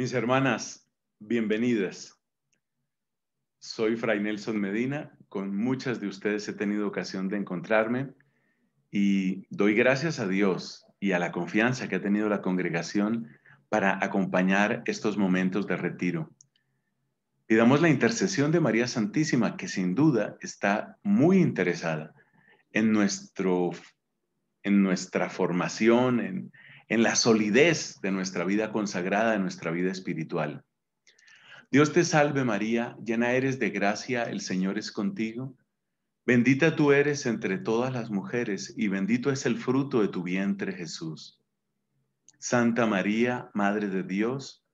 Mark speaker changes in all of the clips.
Speaker 1: Mis hermanas, bienvenidas. Soy Fray Nelson Medina, con muchas de ustedes he tenido ocasión de encontrarme y doy gracias a Dios y a la confianza que ha tenido la congregación para acompañar estos momentos de retiro. Pidamos la intercesión de María Santísima, que sin duda está muy interesada en, nuestro, en nuestra formación, en, en la solidez de nuestra vida consagrada, de nuestra vida espiritual. Dios te salve María, llena eres de gracia, el Señor es contigo. Bendita tú eres entre todas las mujeres y bendito es el fruto de tu vientre Jesús. Santa María, Madre de Dios,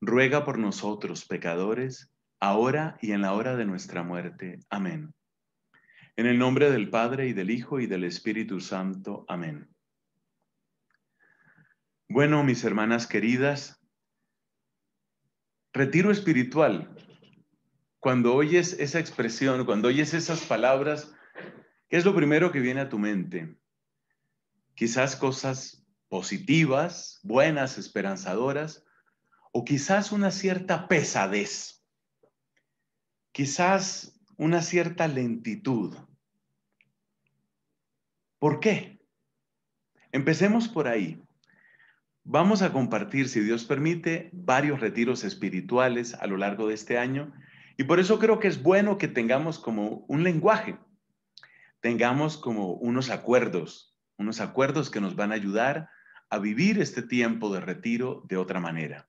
Speaker 1: ruega por nosotros pecadores, ahora y en la hora de nuestra muerte. Amén. En el nombre del Padre y del Hijo y del Espíritu Santo. Amén. Bueno, mis hermanas queridas, retiro espiritual. Cuando oyes esa expresión, cuando oyes esas palabras, ¿qué es lo primero que viene a tu mente? Quizás cosas positivas, buenas, esperanzadoras, o quizás una cierta pesadez, quizás una cierta lentitud. ¿Por qué? Empecemos por ahí. Vamos a compartir, si Dios permite, varios retiros espirituales a lo largo de este año y por eso creo que es bueno que tengamos como un lenguaje, tengamos como unos acuerdos, unos acuerdos que nos van a ayudar a vivir este tiempo de retiro de otra manera.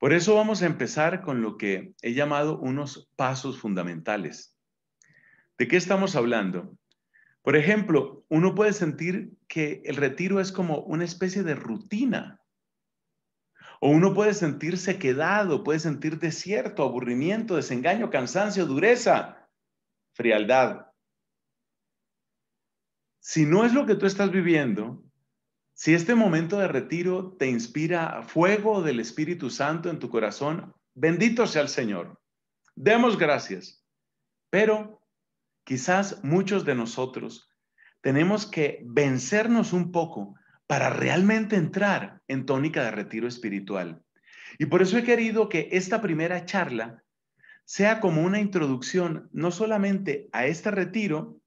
Speaker 1: Por eso vamos a empezar con lo que he llamado unos pasos fundamentales. ¿De qué estamos hablando? Por ejemplo, uno puede sentir que el retiro es como una especie de rutina. O uno puede sentirse quedado, puede sentir desierto, aburrimiento, desengaño, cansancio, dureza, frialdad. Si no es lo que tú estás viviendo, si este momento de retiro te inspira fuego del Espíritu Santo en tu corazón, bendito sea el Señor. Demos gracias. Pero quizás muchos de nosotros tenemos que vencernos un poco para realmente entrar en tónica de retiro espiritual. Y por eso he querido que esta primera charla sea como una introducción no solamente a este retiro,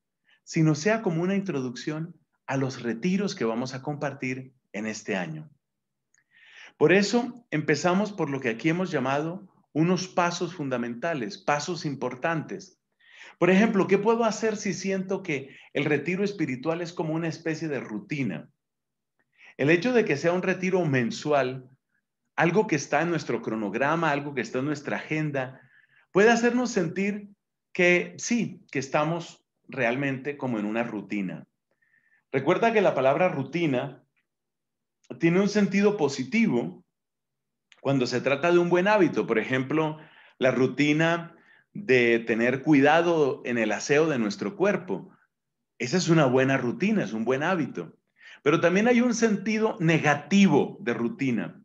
Speaker 1: sino sea como una introducción a los retiros que vamos a compartir en este año. Por eso empezamos por lo que aquí hemos llamado unos pasos fundamentales, pasos importantes por ejemplo, ¿qué puedo hacer si siento que el retiro espiritual es como una especie de rutina? El hecho de que sea un retiro mensual, algo que está en nuestro cronograma, algo que está en nuestra agenda, puede hacernos sentir que sí, que estamos realmente como en una rutina. Recuerda que la palabra rutina tiene un sentido positivo cuando se trata de un buen hábito. Por ejemplo, la rutina de tener cuidado en el aseo de nuestro cuerpo. Esa es una buena rutina, es un buen hábito. Pero también hay un sentido negativo de rutina.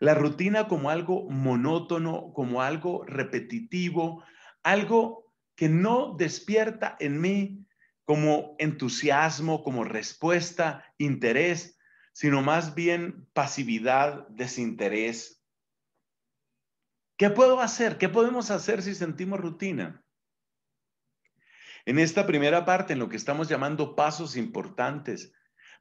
Speaker 1: La rutina como algo monótono, como algo repetitivo, algo que no despierta en mí como entusiasmo, como respuesta, interés, sino más bien pasividad, desinterés, ¿Qué puedo hacer? ¿Qué podemos hacer si sentimos rutina? En esta primera parte, en lo que estamos llamando pasos importantes,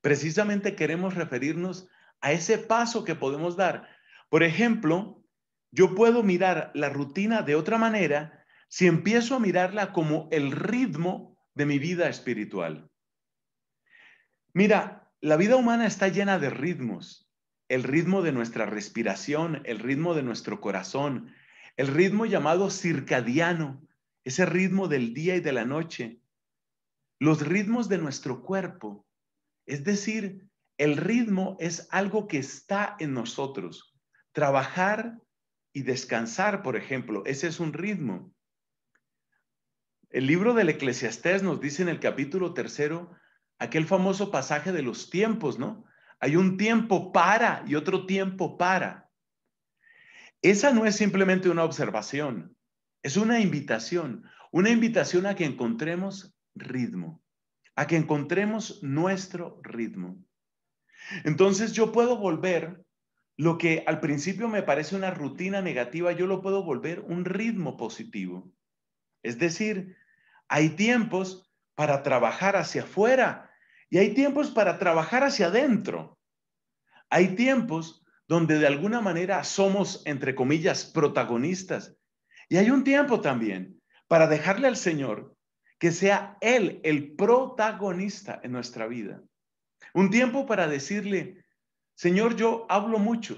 Speaker 1: precisamente queremos referirnos a ese paso que podemos dar. Por ejemplo, yo puedo mirar la rutina de otra manera si empiezo a mirarla como el ritmo de mi vida espiritual. Mira, la vida humana está llena de ritmos. El ritmo de nuestra respiración, el ritmo de nuestro corazón, el ritmo llamado circadiano, ese ritmo del día y de la noche, los ritmos de nuestro cuerpo. Es decir, el ritmo es algo que está en nosotros. Trabajar y descansar, por ejemplo, ese es un ritmo. El libro del Eclesiastés nos dice en el capítulo tercero aquel famoso pasaje de los tiempos, ¿no? Hay un tiempo para y otro tiempo para. Esa no es simplemente una observación, es una invitación, una invitación a que encontremos ritmo, a que encontremos nuestro ritmo. Entonces yo puedo volver lo que al principio me parece una rutina negativa, yo lo puedo volver un ritmo positivo. Es decir, hay tiempos para trabajar hacia afuera y hay tiempos para trabajar hacia adentro. Hay tiempos donde de alguna manera somos, entre comillas, protagonistas. Y hay un tiempo también para dejarle al Señor que sea Él el protagonista en nuestra vida. Un tiempo para decirle, Señor, yo hablo mucho.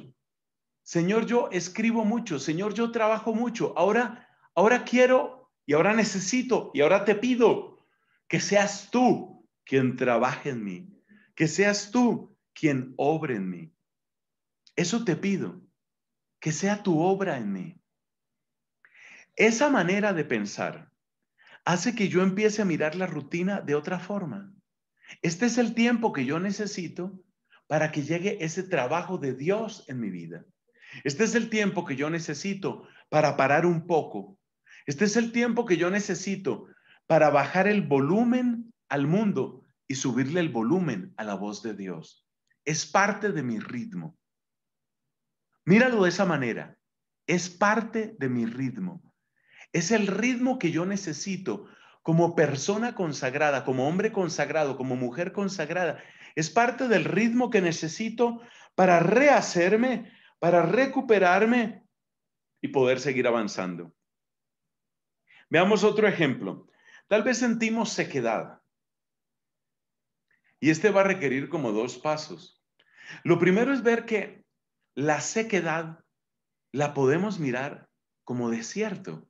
Speaker 1: Señor, yo escribo mucho. Señor, yo trabajo mucho. Ahora, ahora quiero y ahora necesito y ahora te pido que seas tú quien trabaje en mí, que seas tú quien obre en mí. Eso te pido, que sea tu obra en mí. Esa manera de pensar hace que yo empiece a mirar la rutina de otra forma. Este es el tiempo que yo necesito para que llegue ese trabajo de Dios en mi vida. Este es el tiempo que yo necesito para parar un poco. Este es el tiempo que yo necesito para bajar el volumen al mundo y subirle el volumen a la voz de Dios. Es parte de mi ritmo. Míralo de esa manera. Es parte de mi ritmo. Es el ritmo que yo necesito como persona consagrada, como hombre consagrado, como mujer consagrada. Es parte del ritmo que necesito para rehacerme, para recuperarme y poder seguir avanzando. Veamos otro ejemplo. Tal vez sentimos sequedad. Y este va a requerir como dos pasos. Lo primero es ver que la sequedad la podemos mirar como desierto.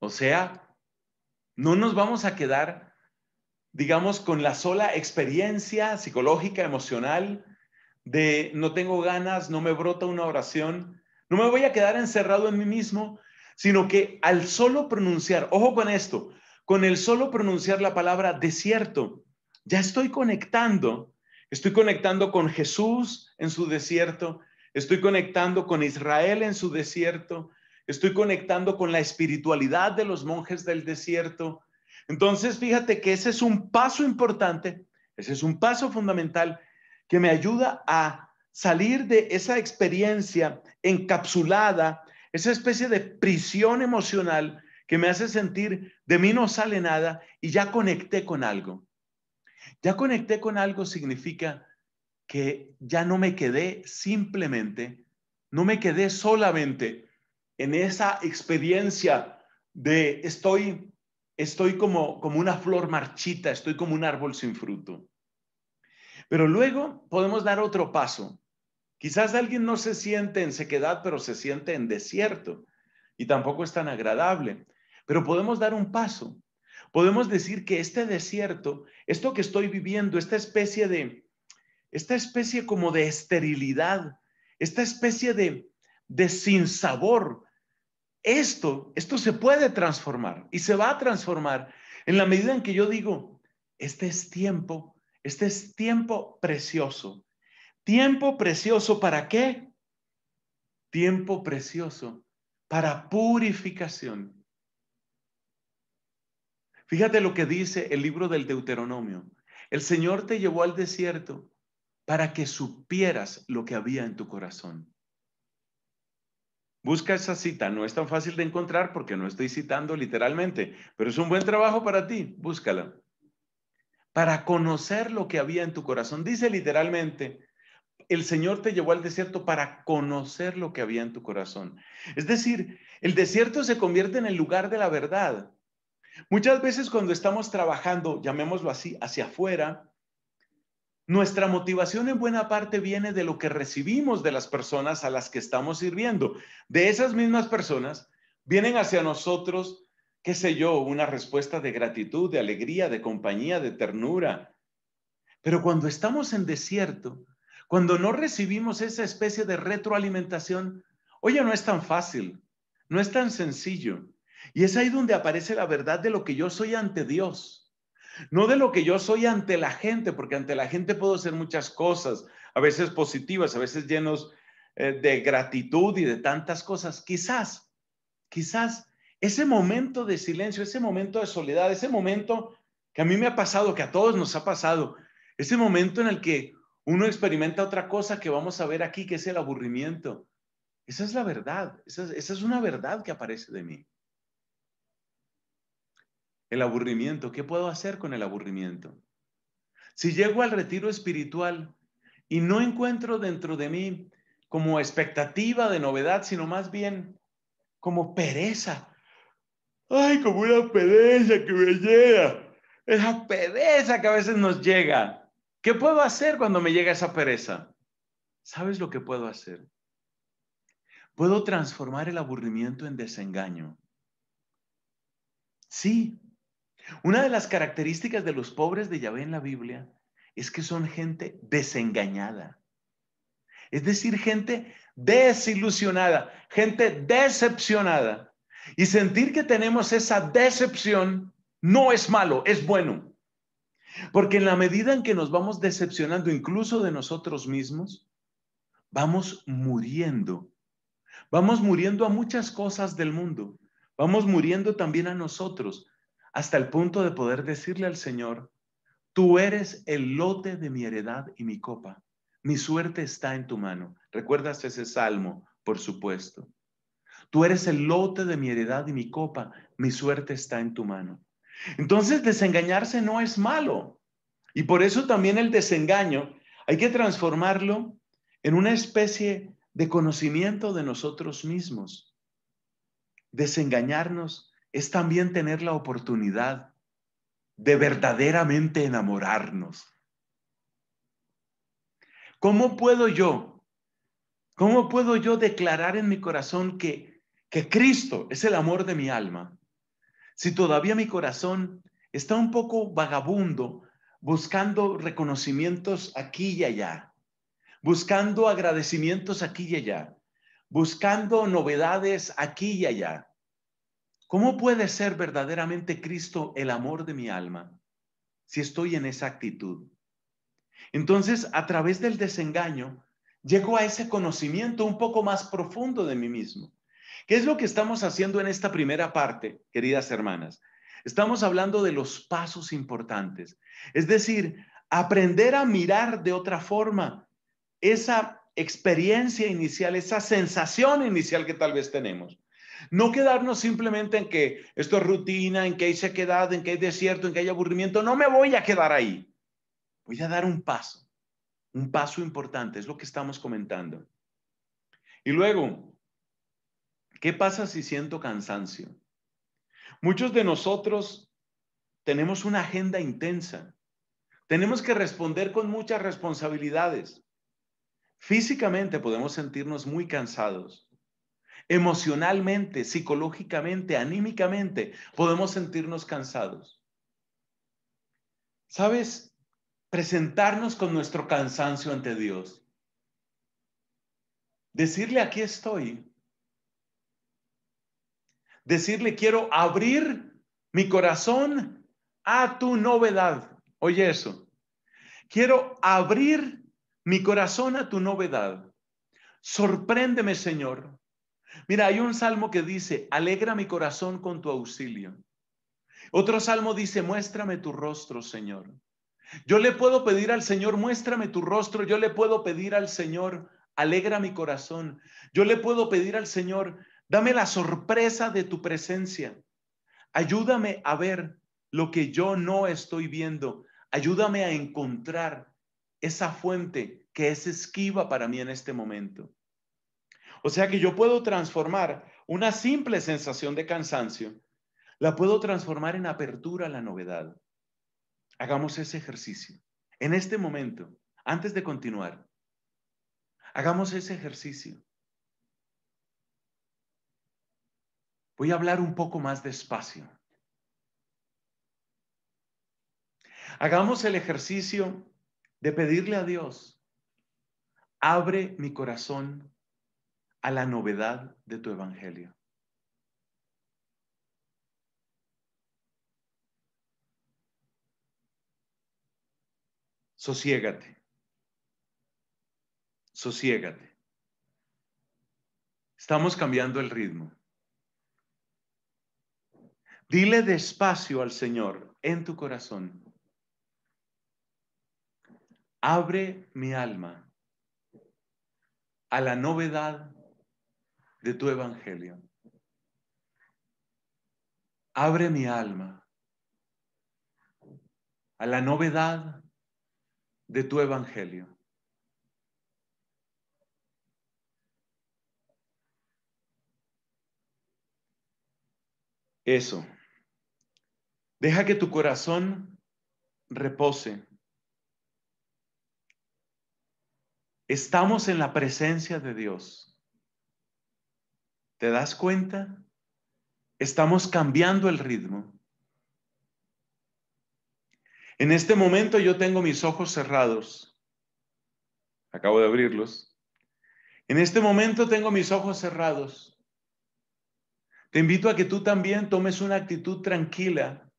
Speaker 1: O sea, no nos vamos a quedar, digamos, con la sola experiencia psicológica, emocional, de no tengo ganas, no me brota una oración, no me voy a quedar encerrado en mí mismo, sino que al solo pronunciar, ojo con esto, con el solo pronunciar la palabra desierto, ya estoy conectando Estoy conectando con Jesús en su desierto. Estoy conectando con Israel en su desierto. Estoy conectando con la espiritualidad de los monjes del desierto. Entonces, fíjate que ese es un paso importante, ese es un paso fundamental que me ayuda a salir de esa experiencia encapsulada, esa especie de prisión emocional que me hace sentir de mí no sale nada y ya conecté con algo. Ya conecté con algo significa que ya no me quedé simplemente, no me quedé solamente en esa experiencia de estoy, estoy como, como una flor marchita, estoy como un árbol sin fruto. Pero luego podemos dar otro paso. Quizás alguien no se siente en sequedad, pero se siente en desierto y tampoco es tan agradable. Pero podemos dar un paso podemos decir que este desierto, esto que estoy viviendo, esta especie de, esta especie como de esterilidad, esta especie de, de sinsabor, esto, esto se puede transformar y se va a transformar en la medida en que yo digo, este es tiempo, este es tiempo precioso. Tiempo precioso para qué? Tiempo precioso para purificación. Fíjate lo que dice el libro del Deuteronomio. El Señor te llevó al desierto para que supieras lo que había en tu corazón. Busca esa cita, no es tan fácil de encontrar porque no estoy citando literalmente, pero es un buen trabajo para ti, búscala. Para conocer lo que había en tu corazón. Dice literalmente, el Señor te llevó al desierto para conocer lo que había en tu corazón. Es decir, el desierto se convierte en el lugar de la verdad, Muchas veces cuando estamos trabajando, llamémoslo así, hacia afuera, nuestra motivación en buena parte viene de lo que recibimos de las personas a las que estamos sirviendo. De esas mismas personas vienen hacia nosotros, qué sé yo, una respuesta de gratitud, de alegría, de compañía, de ternura. Pero cuando estamos en desierto, cuando no recibimos esa especie de retroalimentación, oye, no es tan fácil, no es tan sencillo. Y es ahí donde aparece la verdad de lo que yo soy ante Dios, no de lo que yo soy ante la gente, porque ante la gente puedo hacer muchas cosas, a veces positivas, a veces llenos eh, de gratitud y de tantas cosas. Quizás, quizás ese momento de silencio, ese momento de soledad, ese momento que a mí me ha pasado, que a todos nos ha pasado, ese momento en el que uno experimenta otra cosa que vamos a ver aquí, que es el aburrimiento. Esa es la verdad, esa es, esa es una verdad que aparece de mí. El aburrimiento, ¿qué puedo hacer con el aburrimiento? Si llego al retiro espiritual y no encuentro dentro de mí como expectativa de novedad, sino más bien como pereza. Ay, como una pereza que me llega. Esa pereza que a veces nos llega. ¿Qué puedo hacer cuando me llega esa pereza? ¿Sabes lo que puedo hacer? Puedo transformar el aburrimiento en desengaño. Sí, una de las características de los pobres de Yahvé en la Biblia es que son gente desengañada. Es decir, gente desilusionada, gente decepcionada. Y sentir que tenemos esa decepción no es malo, es bueno. Porque en la medida en que nos vamos decepcionando incluso de nosotros mismos, vamos muriendo. Vamos muriendo a muchas cosas del mundo. Vamos muriendo también a nosotros hasta el punto de poder decirle al Señor, tú eres el lote de mi heredad y mi copa, mi suerte está en tu mano. ¿Recuerdas ese salmo, por supuesto? Tú eres el lote de mi heredad y mi copa, mi suerte está en tu mano. Entonces, desengañarse no es malo. Y por eso también el desengaño hay que transformarlo en una especie de conocimiento de nosotros mismos. Desengañarnos es también tener la oportunidad de verdaderamente enamorarnos. ¿Cómo puedo yo? ¿Cómo puedo yo declarar en mi corazón que, que Cristo es el amor de mi alma? Si todavía mi corazón está un poco vagabundo, buscando reconocimientos aquí y allá, buscando agradecimientos aquí y allá, buscando novedades aquí y allá ¿Cómo puede ser verdaderamente Cristo el amor de mi alma si estoy en esa actitud? Entonces, a través del desengaño, llego a ese conocimiento un poco más profundo de mí mismo. ¿Qué es lo que estamos haciendo en esta primera parte, queridas hermanas? Estamos hablando de los pasos importantes, es decir, aprender a mirar de otra forma esa experiencia inicial, esa sensación inicial que tal vez tenemos. No quedarnos simplemente en que esto es rutina, en que hay sequedad, en que hay desierto, en que hay aburrimiento. No me voy a quedar ahí. Voy a dar un paso, un paso importante, es lo que estamos comentando. Y luego, ¿qué pasa si siento cansancio? Muchos de nosotros tenemos una agenda intensa. Tenemos que responder con muchas responsabilidades. Físicamente podemos sentirnos muy cansados, emocionalmente, psicológicamente, anímicamente, podemos sentirnos cansados. ¿Sabes? Presentarnos con nuestro cansancio ante Dios. Decirle, aquí estoy. Decirle, quiero abrir mi corazón a tu novedad. Oye eso. Quiero abrir mi corazón a tu novedad. Sorpréndeme, Señor. Mira, hay un salmo que dice, alegra mi corazón con tu auxilio. Otro salmo dice, muéstrame tu rostro, Señor. Yo le puedo pedir al Señor, muéstrame tu rostro. Yo le puedo pedir al Señor, alegra mi corazón. Yo le puedo pedir al Señor, dame la sorpresa de tu presencia. Ayúdame a ver lo que yo no estoy viendo. Ayúdame a encontrar esa fuente que es esquiva para mí en este momento. O sea que yo puedo transformar una simple sensación de cansancio, la puedo transformar en apertura a la novedad. Hagamos ese ejercicio. En este momento, antes de continuar, hagamos ese ejercicio. Voy a hablar un poco más despacio. Hagamos el ejercicio de pedirle a Dios, abre mi corazón a la novedad de tu evangelio. Sosiégate. Sosiégate. Estamos cambiando el ritmo. Dile despacio al Señor en tu corazón. Abre mi alma a la novedad de tu evangelio. Abre mi alma a la novedad de tu evangelio. Eso. Deja que tu corazón repose. Estamos en la presencia de Dios. ¿Te das cuenta? Estamos cambiando el ritmo. En este momento yo tengo mis ojos cerrados. Acabo de abrirlos. En este momento tengo mis ojos cerrados. Te invito a que tú también tomes una actitud tranquila,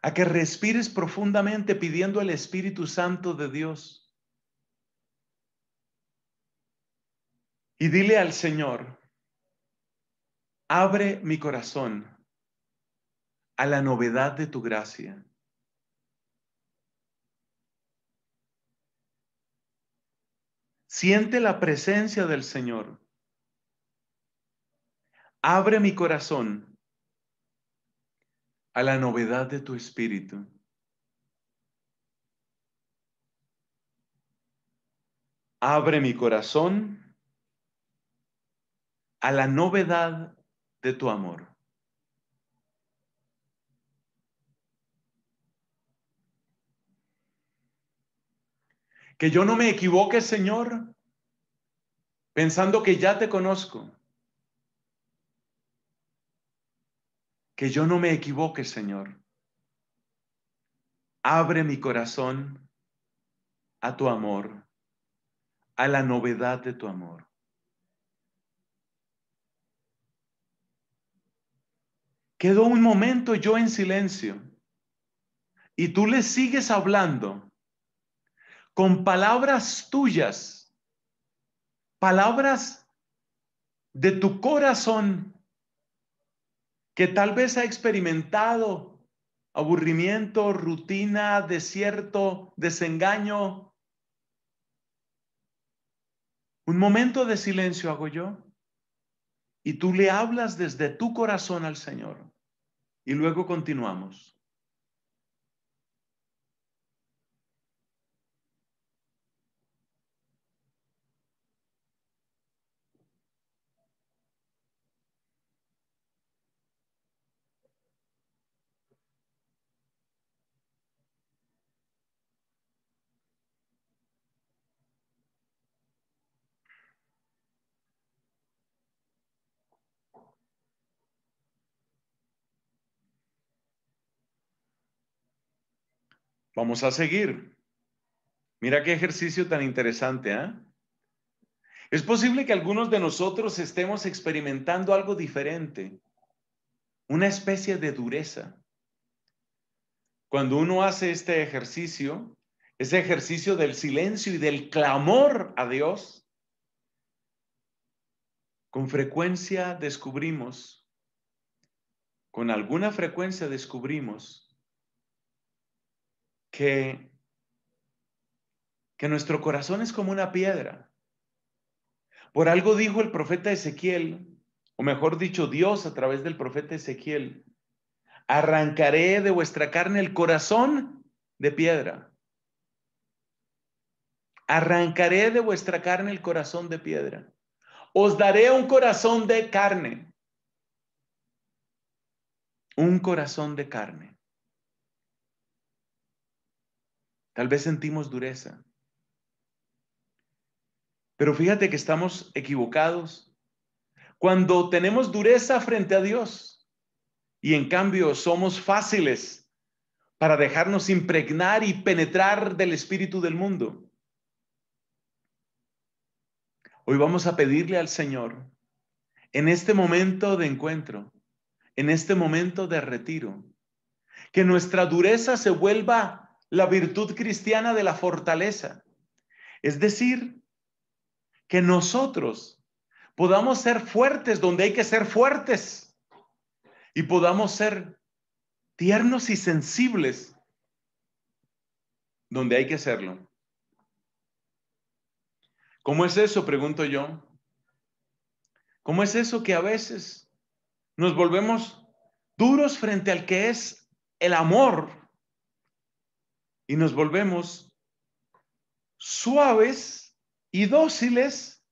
Speaker 1: a que respires profundamente pidiendo al Espíritu Santo de Dios. Y dile al Señor, abre mi corazón a la novedad de tu gracia. Siente la presencia del Señor. Abre mi corazón a la novedad de tu espíritu. Abre mi corazón a la novedad de tu amor. Que yo no me equivoque, Señor, pensando que ya te conozco. Que yo no me equivoque, Señor. Abre mi corazón a tu amor, a la novedad de tu amor. Quedó un momento yo en silencio y tú le sigues hablando con palabras tuyas, palabras de tu corazón que tal vez ha experimentado aburrimiento, rutina, desierto, desengaño. Un momento de silencio hago yo y tú le hablas desde tu corazón al Señor. Y luego continuamos. Vamos a seguir. Mira qué ejercicio tan interesante, ¿eh? Es posible que algunos de nosotros estemos experimentando algo diferente, una especie de dureza. Cuando uno hace este ejercicio, ese ejercicio del silencio y del clamor a Dios, con frecuencia descubrimos, con alguna frecuencia descubrimos que, nuestro corazón es como una piedra. Por algo dijo el profeta Ezequiel, o mejor dicho, Dios a través del profeta Ezequiel, arrancaré de vuestra carne el corazón de piedra. Arrancaré de vuestra carne el corazón de piedra. Os daré un corazón de carne. Un corazón de carne. Tal vez sentimos dureza. Pero fíjate que estamos equivocados. Cuando tenemos dureza frente a Dios y en cambio somos fáciles para dejarnos impregnar y penetrar del espíritu del mundo. Hoy vamos a pedirle al Señor, en este momento de encuentro, en este momento de retiro, que nuestra dureza se vuelva la virtud cristiana de la fortaleza. Es decir, que nosotros podamos ser fuertes donde hay que ser fuertes y podamos ser tiernos y sensibles donde hay que serlo. ¿Cómo es eso? Pregunto yo. ¿Cómo es eso que a veces nos volvemos duros frente al que es el amor y nos volvemos suaves y dóciles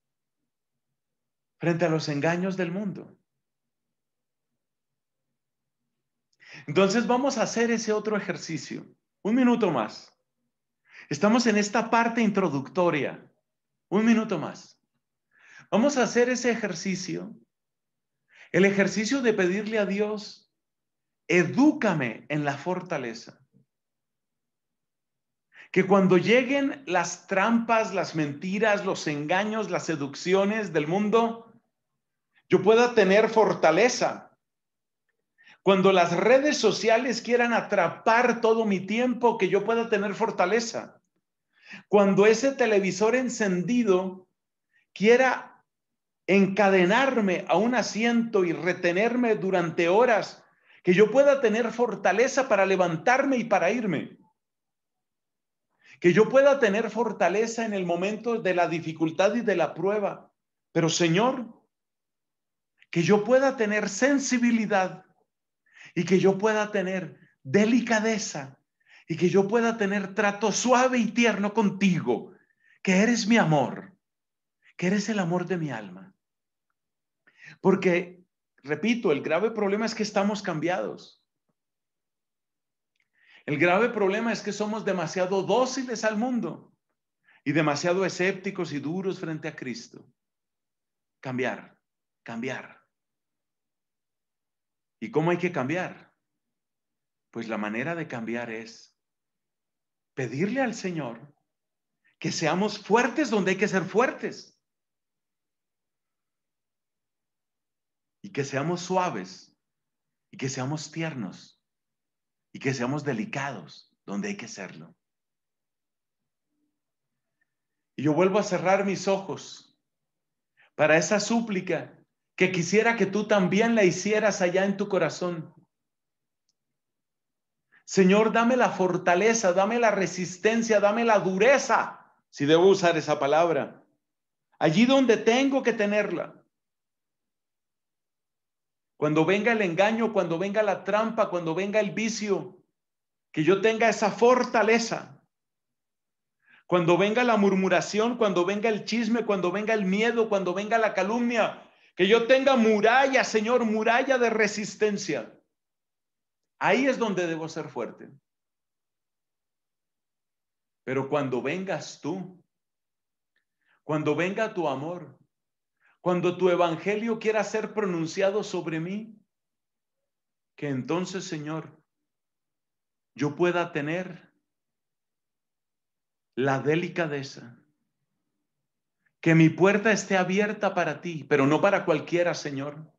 Speaker 1: frente a los engaños del mundo. Entonces vamos a hacer ese otro ejercicio. Un minuto más. Estamos en esta parte introductoria. Un minuto más. Vamos a hacer ese ejercicio. El ejercicio de pedirle a Dios, edúcame en la fortaleza que cuando lleguen las trampas, las mentiras, los engaños, las seducciones del mundo, yo pueda tener fortaleza. Cuando las redes sociales quieran atrapar todo mi tiempo, que yo pueda tener fortaleza. Cuando ese televisor encendido quiera encadenarme a un asiento y retenerme durante horas, que yo pueda tener fortaleza para levantarme y para irme que yo pueda tener fortaleza en el momento de la dificultad y de la prueba. Pero Señor, que yo pueda tener sensibilidad y que yo pueda tener delicadeza y que yo pueda tener trato suave y tierno contigo, que eres mi amor, que eres el amor de mi alma. Porque, repito, el grave problema es que estamos cambiados. El grave problema es que somos demasiado dóciles al mundo y demasiado escépticos y duros frente a Cristo. Cambiar, cambiar. ¿Y cómo hay que cambiar? Pues la manera de cambiar es pedirle al Señor que seamos fuertes donde hay que ser fuertes. Y que seamos suaves y que seamos tiernos y que seamos delicados donde hay que serlo. Y yo vuelvo a cerrar mis ojos para esa súplica que quisiera que tú también la hicieras allá en tu corazón. Señor, dame la fortaleza, dame la resistencia, dame la dureza, si debo usar esa palabra, allí donde tengo que tenerla. Cuando venga el engaño, cuando venga la trampa, cuando venga el vicio, que yo tenga esa fortaleza. Cuando venga la murmuración, cuando venga el chisme, cuando venga el miedo, cuando venga la calumnia, que yo tenga muralla, Señor, muralla de resistencia. Ahí es donde debo ser fuerte. Pero cuando vengas tú, cuando venga tu amor, cuando tu evangelio quiera ser pronunciado sobre mí, que entonces, Señor, yo pueda tener la delicadeza, que mi puerta esté abierta para ti, pero no para cualquiera, Señor.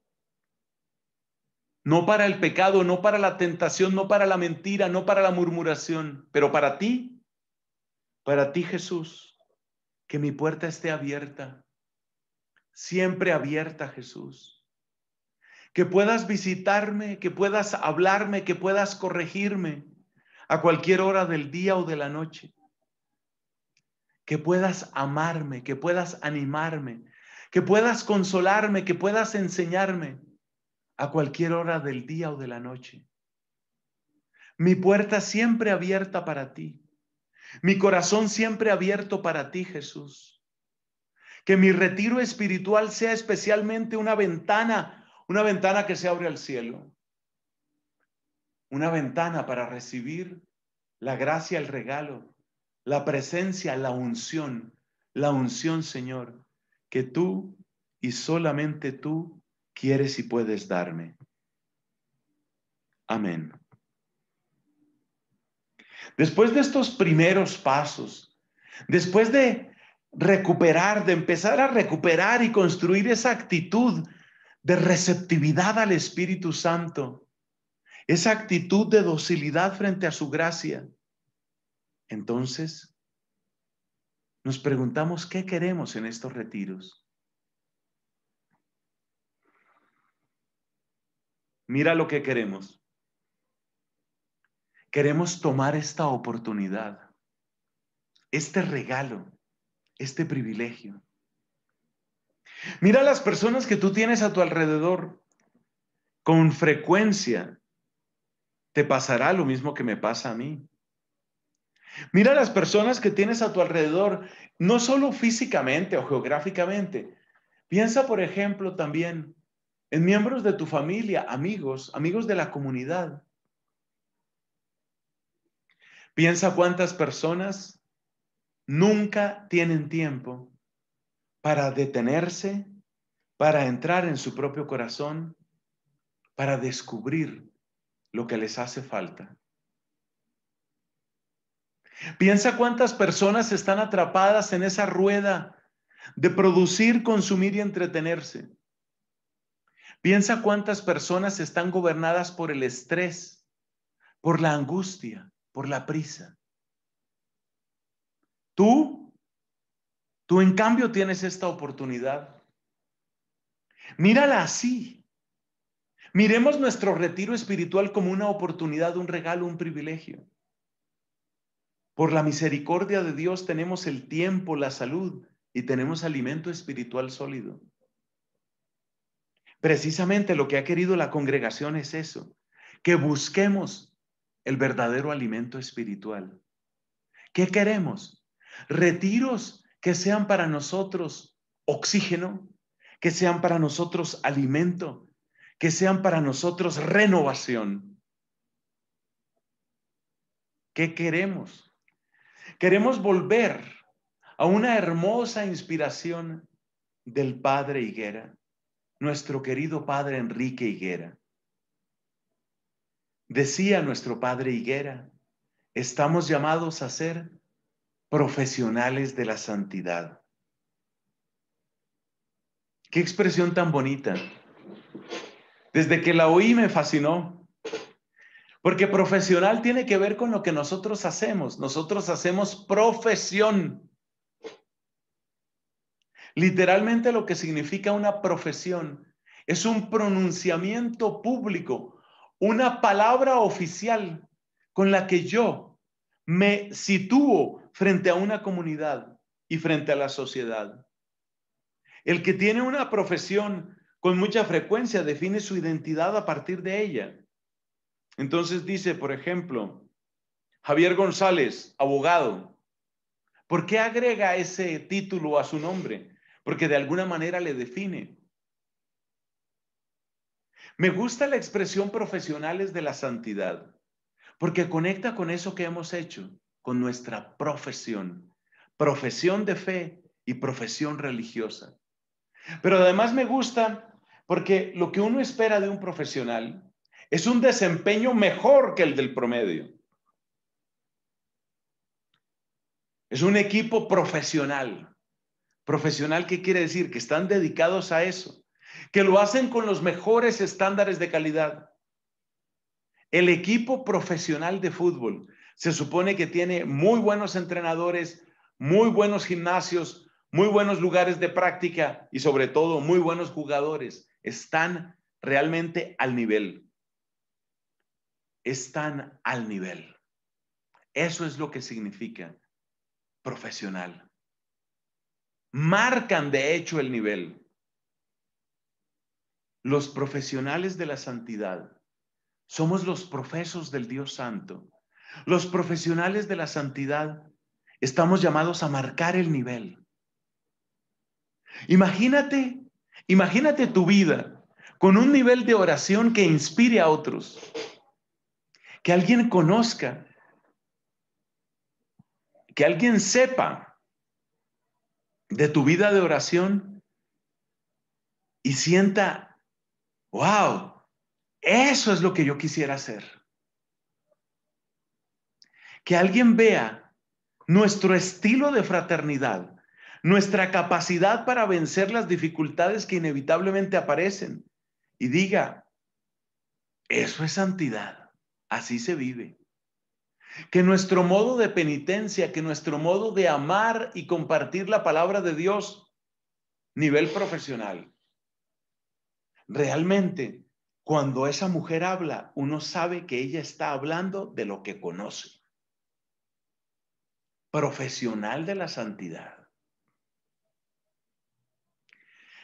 Speaker 1: No para el pecado, no para la tentación, no para la mentira, no para la murmuración, pero para ti, para ti Jesús, que mi puerta esté abierta siempre abierta, Jesús. Que puedas visitarme, que puedas hablarme, que puedas corregirme a cualquier hora del día o de la noche. Que puedas amarme, que puedas animarme, que puedas consolarme, que puedas enseñarme a cualquier hora del día o de la noche. Mi puerta siempre abierta para ti. Mi corazón siempre abierto para ti, Jesús. Que mi retiro espiritual sea especialmente una ventana, una ventana que se abre al cielo. Una ventana para recibir la gracia, el regalo, la presencia, la unción, la unción, Señor, que tú y solamente tú quieres y puedes darme. Amén. Después de estos primeros pasos, después de recuperar, de empezar a recuperar y construir esa actitud de receptividad al Espíritu Santo, esa actitud de docilidad frente a su gracia. Entonces, nos preguntamos qué queremos en estos retiros. Mira lo que queremos. Queremos tomar esta oportunidad, este regalo este privilegio. Mira las personas que tú tienes a tu alrededor. Con frecuencia te pasará lo mismo que me pasa a mí. Mira las personas que tienes a tu alrededor, no solo físicamente o geográficamente. Piensa, por ejemplo, también en miembros de tu familia, amigos, amigos de la comunidad. Piensa cuántas personas nunca tienen tiempo para detenerse, para entrar en su propio corazón, para descubrir lo que les hace falta. Piensa cuántas personas están atrapadas en esa rueda de producir, consumir y entretenerse. Piensa cuántas personas están gobernadas por el estrés, por la angustia, por la prisa. Tú, tú en cambio tienes esta oportunidad. Mírala así. Miremos nuestro retiro espiritual como una oportunidad, un regalo, un privilegio. Por la misericordia de Dios tenemos el tiempo, la salud y tenemos alimento espiritual sólido. Precisamente lo que ha querido la congregación es eso, que busquemos el verdadero alimento espiritual. ¿Qué queremos? Retiros que sean para nosotros oxígeno, que sean para nosotros alimento, que sean para nosotros renovación. ¿Qué queremos? Queremos volver a una hermosa inspiración del Padre Higuera, nuestro querido Padre Enrique Higuera. Decía nuestro Padre Higuera, estamos llamados a ser profesionales de la santidad. Qué expresión tan bonita. Desde que la oí me fascinó. Porque profesional tiene que ver con lo que nosotros hacemos. Nosotros hacemos profesión. Literalmente lo que significa una profesión es un pronunciamiento público, una palabra oficial con la que yo me sitúo, frente a una comunidad y frente a la sociedad. El que tiene una profesión con mucha frecuencia define su identidad a partir de ella. Entonces dice, por ejemplo, Javier González, abogado. ¿Por qué agrega ese título a su nombre? Porque de alguna manera le define. Me gusta la expresión profesionales de la santidad, porque conecta con eso que hemos hecho con nuestra profesión, profesión de fe y profesión religiosa. Pero además me gusta porque lo que uno espera de un profesional es un desempeño mejor que el del promedio. Es un equipo profesional. Profesional, ¿qué quiere decir? Que están dedicados a eso, que lo hacen con los mejores estándares de calidad. El equipo profesional de fútbol se supone que tiene muy buenos entrenadores, muy buenos gimnasios, muy buenos lugares de práctica y sobre todo muy buenos jugadores. Están realmente al nivel. Están al nivel. Eso es lo que significa profesional. Marcan de hecho el nivel. Los profesionales de la santidad somos los profesos del Dios Santo los profesionales de la santidad estamos llamados a marcar el nivel. Imagínate, imagínate tu vida con un nivel de oración que inspire a otros, que alguien conozca, que alguien sepa de tu vida de oración y sienta, wow, eso es lo que yo quisiera hacer que alguien vea nuestro estilo de fraternidad, nuestra capacidad para vencer las dificultades que inevitablemente aparecen y diga, eso es santidad, así se vive. Que nuestro modo de penitencia, que nuestro modo de amar y compartir la palabra de Dios, nivel profesional. Realmente, cuando esa mujer habla, uno sabe que ella está hablando de lo que conoce profesional de la santidad.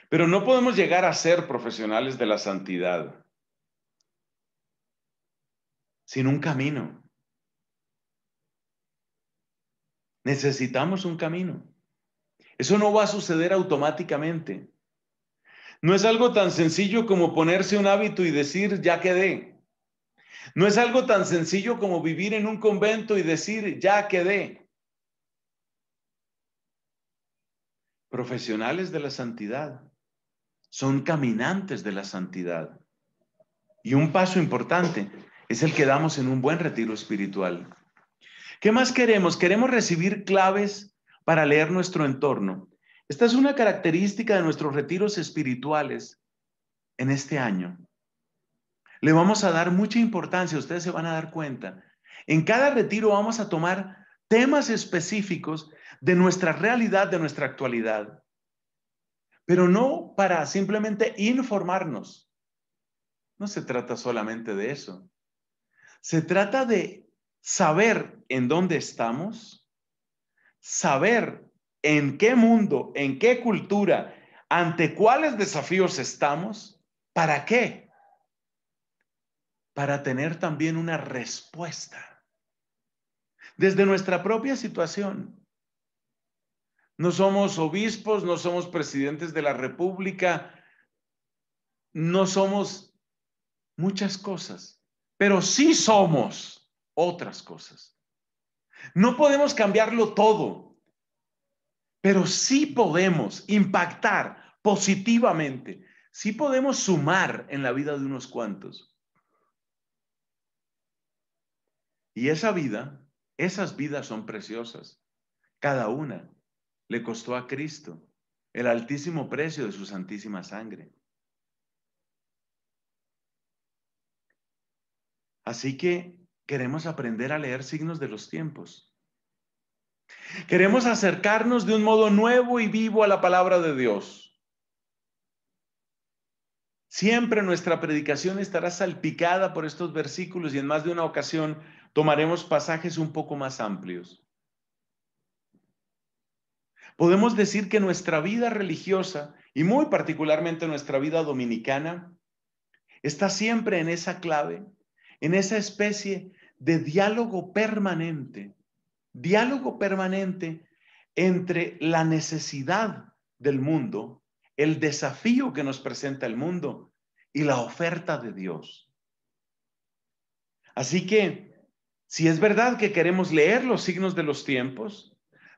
Speaker 1: Pero no podemos llegar a ser profesionales de la santidad sin un camino. Necesitamos un camino. Eso no va a suceder automáticamente. No es algo tan sencillo como ponerse un hábito y decir, ya quedé. No es algo tan sencillo como vivir en un convento y decir, ya quedé. profesionales de la santidad, son caminantes de la santidad. Y un paso importante es el que damos en un buen retiro espiritual. ¿Qué más queremos? Queremos recibir claves para leer nuestro entorno. Esta es una característica de nuestros retiros espirituales en este año. Le vamos a dar mucha importancia, ustedes se van a dar cuenta. En cada retiro vamos a tomar temas específicos de nuestra realidad, de nuestra actualidad, pero no para simplemente informarnos. No se trata solamente de eso. Se trata de saber en dónde estamos, saber en qué mundo, en qué cultura, ante cuáles desafíos estamos, ¿para qué? Para tener también una respuesta desde nuestra propia situación no somos obispos, no somos presidentes de la República, no somos muchas cosas, pero sí somos otras cosas. No podemos cambiarlo todo, pero sí podemos impactar positivamente, sí podemos sumar en la vida de unos cuantos. Y esa vida, esas vidas son preciosas, cada una le costó a Cristo el altísimo precio de su santísima sangre. Así que queremos aprender a leer signos de los tiempos. Queremos acercarnos de un modo nuevo y vivo a la palabra de Dios. Siempre nuestra predicación estará salpicada por estos versículos y en más de una ocasión tomaremos pasajes un poco más amplios podemos decir que nuestra vida religiosa y muy particularmente nuestra vida dominicana está siempre en esa clave, en esa especie de diálogo permanente, diálogo permanente entre la necesidad del mundo, el desafío que nos presenta el mundo y la oferta de Dios. Así que, si es verdad que queremos leer los signos de los tiempos,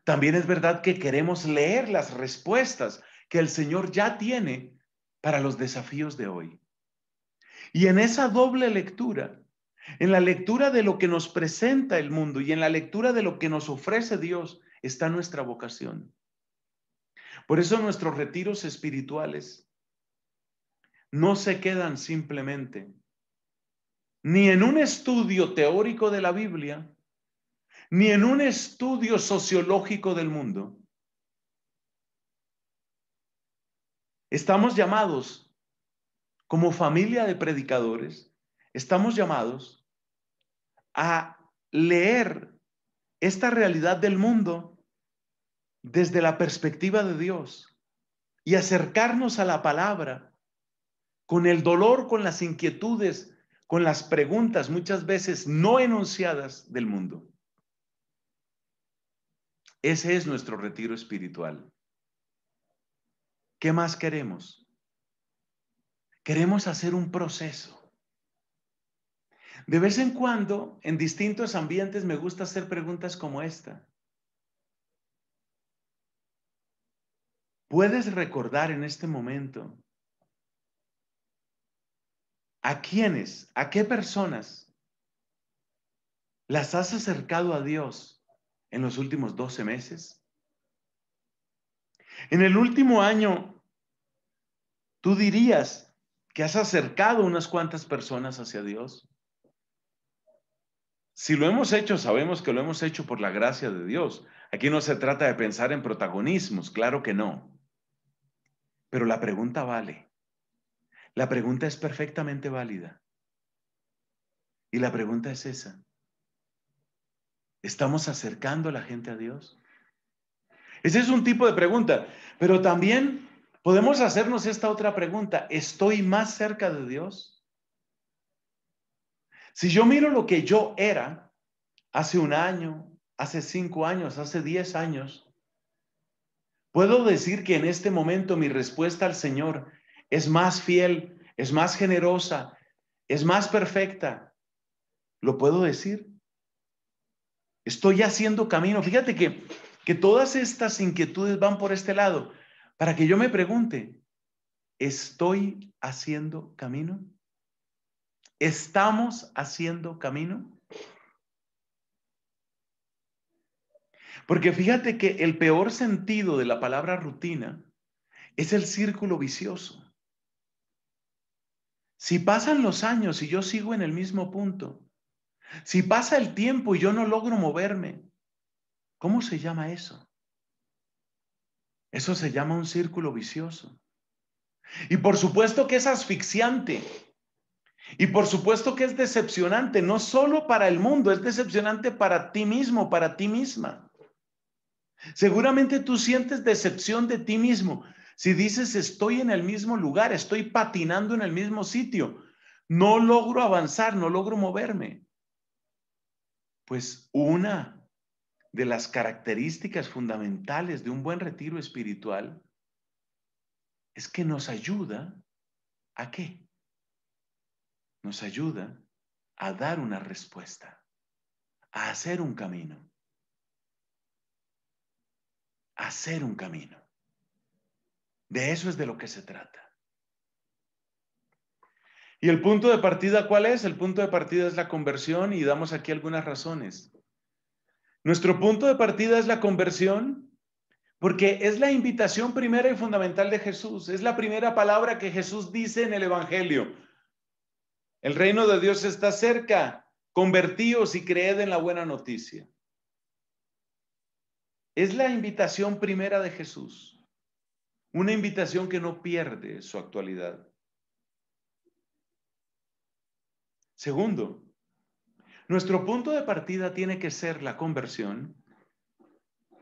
Speaker 1: también es verdad que queremos leer las respuestas que el Señor ya tiene para los desafíos de hoy. Y en esa doble lectura, en la lectura de lo que nos presenta el mundo y en la lectura de lo que nos ofrece Dios, está nuestra vocación. Por eso nuestros retiros espirituales no se quedan simplemente ni en un estudio teórico de la Biblia, ni en un estudio sociológico del mundo. Estamos llamados, como familia de predicadores, estamos llamados a leer esta realidad del mundo desde la perspectiva de Dios y acercarnos a la palabra con el dolor, con las inquietudes, con las preguntas muchas veces no enunciadas del mundo. Ese es nuestro retiro espiritual. ¿Qué más queremos? Queremos hacer un proceso. De vez en cuando, en distintos ambientes, me gusta hacer preguntas como esta. ¿Puedes recordar en este momento a quiénes, a qué personas las has acercado a Dios en los últimos 12 meses? En el último año, tú dirías que has acercado unas cuantas personas hacia Dios. Si lo hemos hecho, sabemos que lo hemos hecho por la gracia de Dios. Aquí no se trata de pensar en protagonismos, claro que no. Pero la pregunta vale. La pregunta es perfectamente válida. Y la pregunta es esa. ¿Estamos acercando a la gente a Dios? Ese es un tipo de pregunta, pero también podemos hacernos esta otra pregunta. ¿Estoy más cerca de Dios? Si yo miro lo que yo era hace un año, hace cinco años, hace diez años, puedo decir que en este momento mi respuesta al Señor es más fiel, es más generosa, es más perfecta. ¿Lo puedo decir? Estoy haciendo camino. Fíjate que, todas estas inquietudes van por este lado para que yo me pregunte, ¿estoy haciendo camino? ¿Estamos haciendo camino? Porque fíjate que el peor sentido de la palabra rutina es el círculo vicioso. Si pasan los años y yo sigo en el mismo punto, si pasa el tiempo y yo no logro moverme, ¿cómo se llama eso? Eso se llama un círculo vicioso. Y por supuesto que es asfixiante. Y por supuesto que es decepcionante, no solo para el mundo, es decepcionante para ti mismo, para ti misma. Seguramente tú sientes decepción de ti mismo. Si dices, estoy en el mismo lugar, estoy patinando en el mismo sitio, no logro avanzar, no logro moverme. Pues una de las características fundamentales de un buen retiro espiritual es que nos ayuda a qué? Nos ayuda a dar una respuesta, a hacer un camino, a hacer un camino. De eso es de lo que se trata. ¿Y el punto de partida cuál es? El punto de partida es la conversión y damos aquí algunas razones. Nuestro punto de partida es la conversión porque es la invitación primera y fundamental de Jesús. Es la primera palabra que Jesús dice en el Evangelio. El reino de Dios está cerca. Convertíos y creed en la buena noticia. Es la invitación primera de Jesús. Una invitación que no pierde su actualidad. Segundo, nuestro punto de partida tiene que ser la conversión,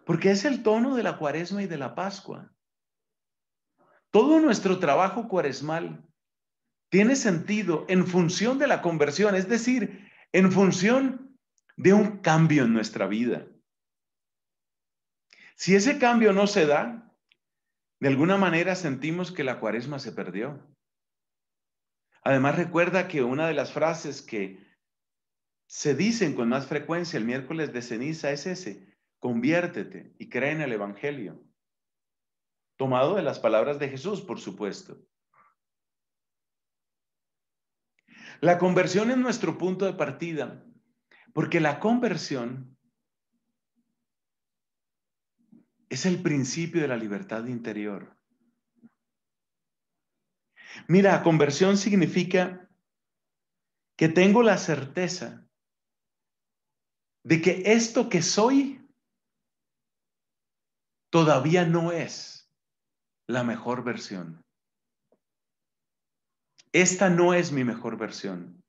Speaker 1: porque es el tono de la cuaresma y de la Pascua. Todo nuestro trabajo cuaresmal tiene sentido en función de la conversión, es decir, en función de un cambio en nuestra vida. Si ese cambio no se da, de alguna manera sentimos que la cuaresma se perdió. Además, recuerda que una de las frases que se dicen con más frecuencia el miércoles de ceniza es ese, conviértete y cree en el Evangelio. Tomado de las palabras de Jesús, por supuesto. La conversión es nuestro punto de partida, porque la conversión es el principio de la libertad interior. Mira, conversión significa que tengo la certeza de que esto que soy todavía no es la mejor versión. Esta no es mi mejor versión.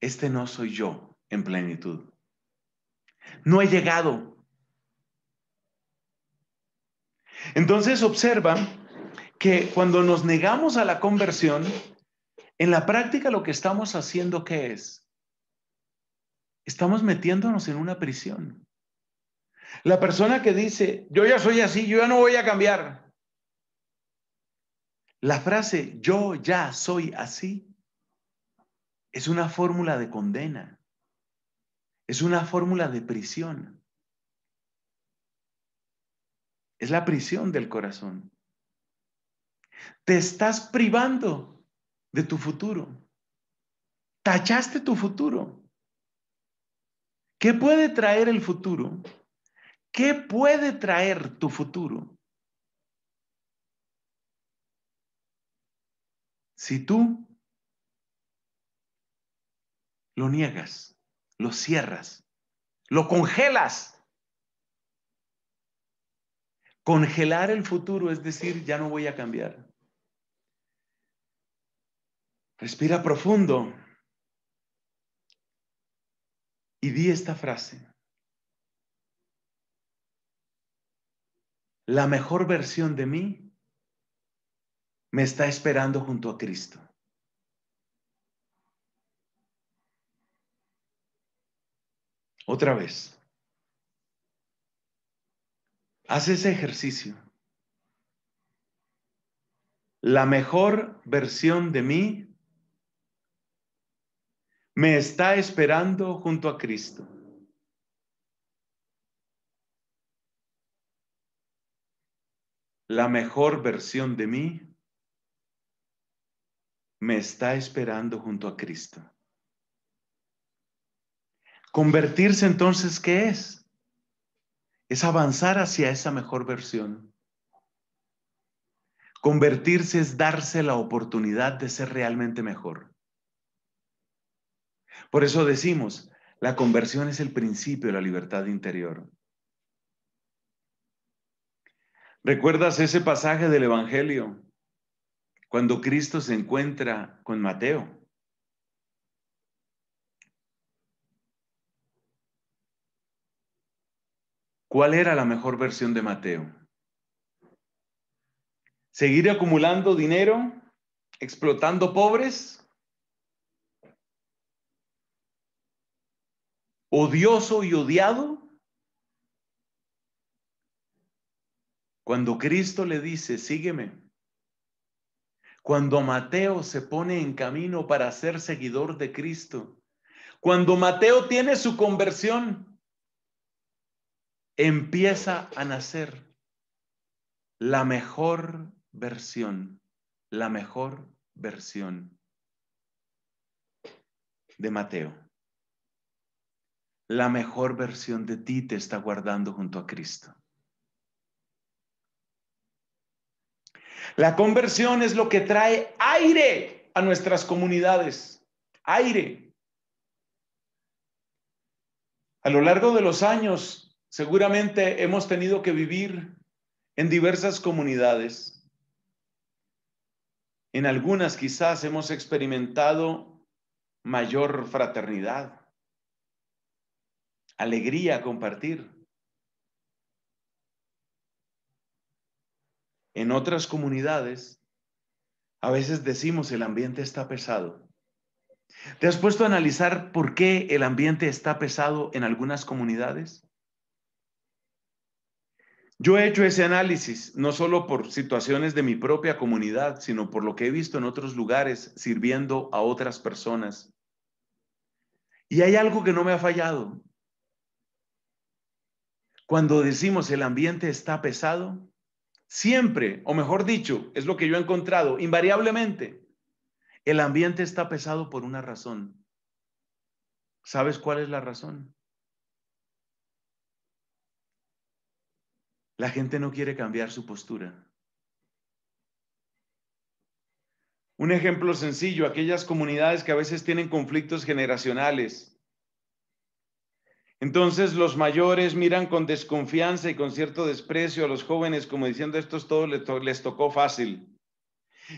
Speaker 1: Este no soy yo en plenitud. No he llegado. Entonces observa que cuando nos negamos a la conversión, en la práctica lo que estamos haciendo, ¿qué es? Estamos metiéndonos en una prisión. La persona que dice, yo ya soy así, yo ya no voy a cambiar. La frase, yo ya soy así, es una fórmula de condena. Es una fórmula de prisión. Es la prisión del corazón. Te estás privando de tu futuro. Tachaste tu futuro. ¿Qué puede traer el futuro? ¿Qué puede traer tu futuro? Si tú lo niegas, lo cierras, lo congelas. Congelar el futuro es decir, ya no voy a cambiar. Respira profundo y di esta frase. La mejor versión de mí me está esperando junto a Cristo. Otra vez. Haz ese ejercicio. La mejor versión de mí me está esperando junto a Cristo. La mejor versión de mí me está esperando junto a Cristo. Convertirse entonces, ¿qué es? Es avanzar hacia esa mejor versión. Convertirse es darse la oportunidad de ser realmente mejor. Por eso decimos, la conversión es el principio de la libertad interior. ¿Recuerdas ese pasaje del Evangelio cuando Cristo se encuentra con Mateo? ¿Cuál era la mejor versión de Mateo? ¿Seguir acumulando dinero? ¿Explotando pobres? odioso y odiado? Cuando Cristo le dice, sígueme. Cuando Mateo se pone en camino para ser seguidor de Cristo. Cuando Mateo tiene su conversión, empieza a nacer la mejor versión, la mejor versión de Mateo la mejor versión de ti te está guardando junto a Cristo. La conversión es lo que trae aire a nuestras comunidades, aire. A lo largo de los años, seguramente hemos tenido que vivir en diversas comunidades. En algunas quizás hemos experimentado mayor fraternidad, alegría compartir. En otras comunidades, a veces decimos el ambiente está pesado. ¿Te has puesto a analizar por qué el ambiente está pesado en algunas comunidades? Yo he hecho ese análisis no solo por situaciones de mi propia comunidad, sino por lo que he visto en otros lugares sirviendo a otras personas. Y hay algo que no me ha fallado. Cuando decimos el ambiente está pesado, siempre, o mejor dicho, es lo que yo he encontrado, invariablemente, el ambiente está pesado por una razón. ¿Sabes cuál es la razón? La gente no quiere cambiar su postura. Un ejemplo sencillo, aquellas comunidades que a veces tienen conflictos generacionales, entonces los mayores miran con desconfianza y con cierto desprecio a los jóvenes como diciendo, estos todos les, les tocó fácil.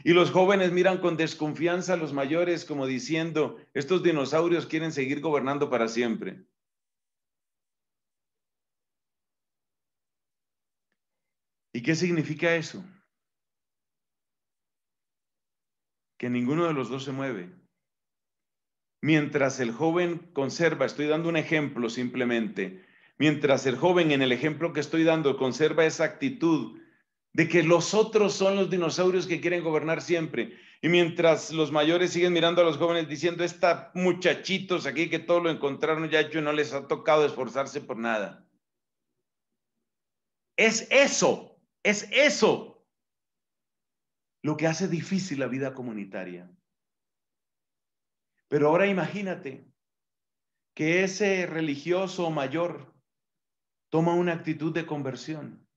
Speaker 1: Y los jóvenes miran con desconfianza a los mayores como diciendo, estos dinosaurios quieren seguir gobernando para siempre. ¿Y qué significa eso? Que ninguno de los dos se mueve. Mientras el joven conserva, estoy dando un ejemplo simplemente, mientras el joven en el ejemplo que estoy dando conserva esa actitud de que los otros son los dinosaurios que quieren gobernar siempre. Y mientras los mayores siguen mirando a los jóvenes diciendo, "Está muchachitos aquí que todo lo encontraron ya yo no les ha tocado esforzarse por nada. Es eso, es eso lo que hace difícil la vida comunitaria. Pero ahora imagínate que ese religioso mayor toma una actitud de conversión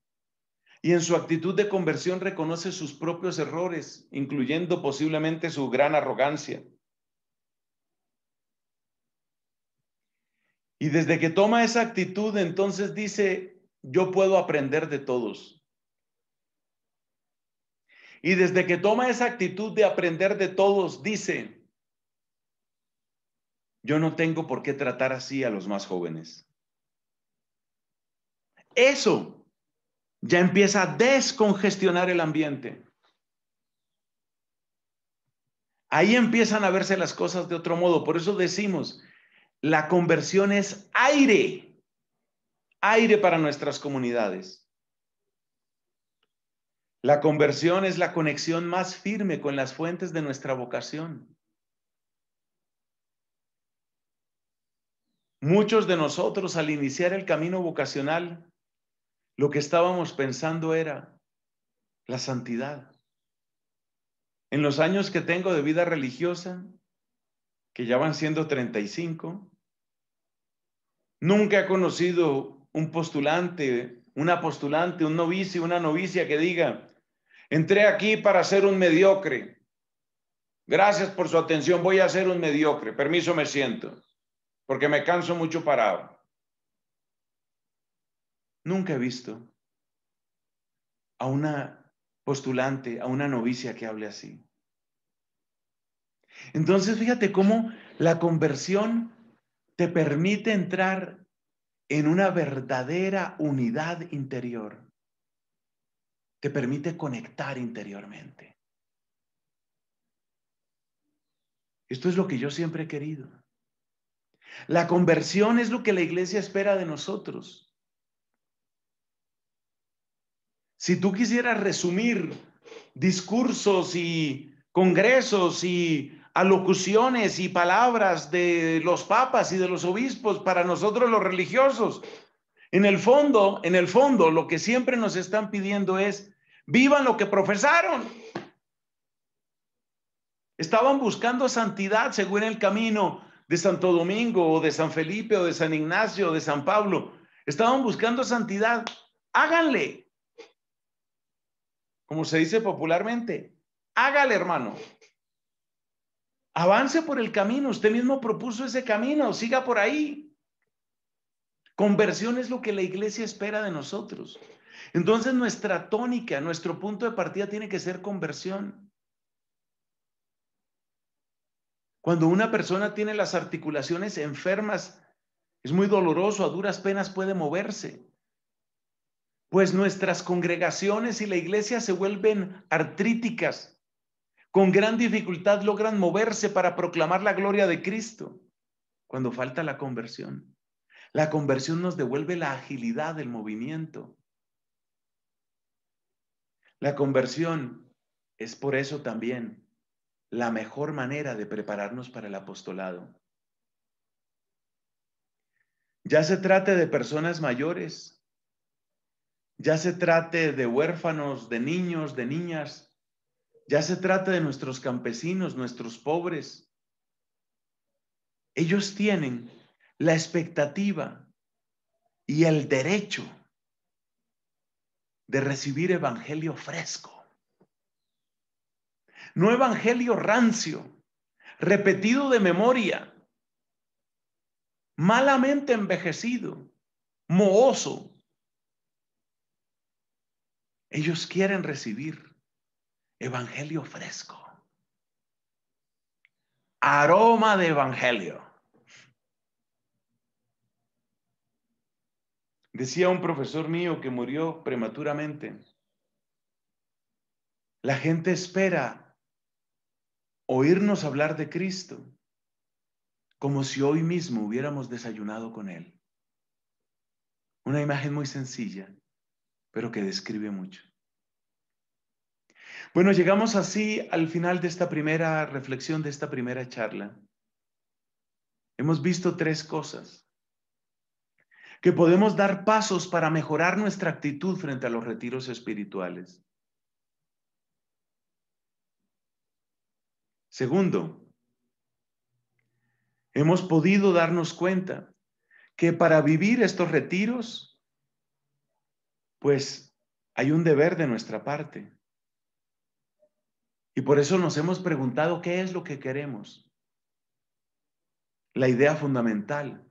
Speaker 1: y en su actitud de conversión reconoce sus propios errores, incluyendo posiblemente su gran arrogancia. Y desde que toma esa actitud, entonces dice, yo puedo aprender de todos. Y desde que toma esa actitud de aprender de todos, dice, yo no tengo por qué tratar así a los más jóvenes. Eso ya empieza a descongestionar el ambiente. Ahí empiezan a verse las cosas de otro modo. Por eso decimos, la conversión es aire, aire para nuestras comunidades. La conversión es la conexión más firme con las fuentes de nuestra vocación. Muchos de nosotros al iniciar el camino vocacional, lo que estábamos pensando era la santidad. En los años que tengo de vida religiosa, que ya van siendo 35, nunca he conocido un postulante, una postulante, un novicio, una novicia que diga, entré aquí para ser un mediocre. Gracias por su atención, voy a ser un mediocre, permiso me siento porque me canso mucho parado. Nunca he visto a una postulante, a una novicia que hable así. Entonces, fíjate cómo la conversión te permite entrar en una verdadera unidad interior. Te permite conectar interiormente. Esto es lo que yo siempre he querido. La conversión es lo que la iglesia espera de nosotros. Si tú quisieras resumir discursos y congresos y alocuciones y palabras de los papas y de los obispos para nosotros los religiosos, en el fondo, en el fondo, lo que siempre nos están pidiendo es, vivan lo que profesaron. Estaban buscando santidad según el camino, de Santo Domingo o de San Felipe o de San Ignacio o de San Pablo. Estaban buscando santidad. Háganle. Como se dice popularmente, hágale hermano. Avance por el camino. Usted mismo propuso ese camino. Siga por ahí. Conversión es lo que la iglesia espera de nosotros. Entonces nuestra tónica, nuestro punto de partida tiene que ser conversión. Cuando una persona tiene las articulaciones enfermas, es muy doloroso, a duras penas puede moverse. Pues nuestras congregaciones y la iglesia se vuelven artríticas. Con gran dificultad logran moverse para proclamar la gloria de Cristo cuando falta la conversión. La conversión nos devuelve la agilidad del movimiento. La conversión es por eso también la mejor manera de prepararnos para el apostolado. Ya se trate de personas mayores, ya se trate de huérfanos, de niños, de niñas, ya se trate de nuestros campesinos, nuestros pobres. Ellos tienen la expectativa y el derecho de recibir evangelio fresco no evangelio rancio, repetido de memoria, malamente envejecido, mohoso. Ellos quieren recibir evangelio fresco, aroma de evangelio. Decía un profesor mío que murió prematuramente. La gente espera oírnos hablar de Cristo como si hoy mismo hubiéramos desayunado con Él. Una imagen muy sencilla, pero que describe mucho. Bueno, llegamos así al final de esta primera reflexión, de esta primera charla. Hemos visto tres cosas. Que podemos dar pasos para mejorar nuestra actitud frente a los retiros espirituales. Segundo, hemos podido darnos cuenta que para vivir estos retiros, pues hay un deber de nuestra parte. Y por eso nos hemos preguntado qué es lo que queremos. La idea fundamental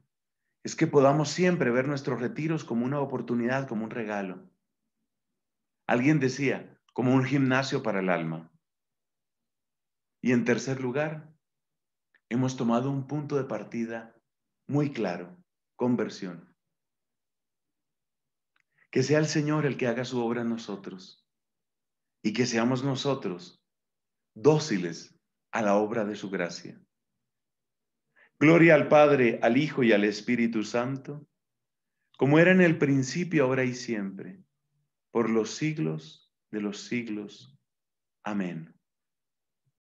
Speaker 1: es que podamos siempre ver nuestros retiros como una oportunidad, como un regalo. Alguien decía, como un gimnasio para el alma. Y en tercer lugar, hemos tomado un punto de partida muy claro, conversión. Que sea el Señor el que haga su obra en nosotros y que seamos nosotros dóciles a la obra de su gracia. Gloria al Padre, al Hijo y al Espíritu Santo, como era en el principio, ahora y siempre, por los siglos de los siglos. Amén.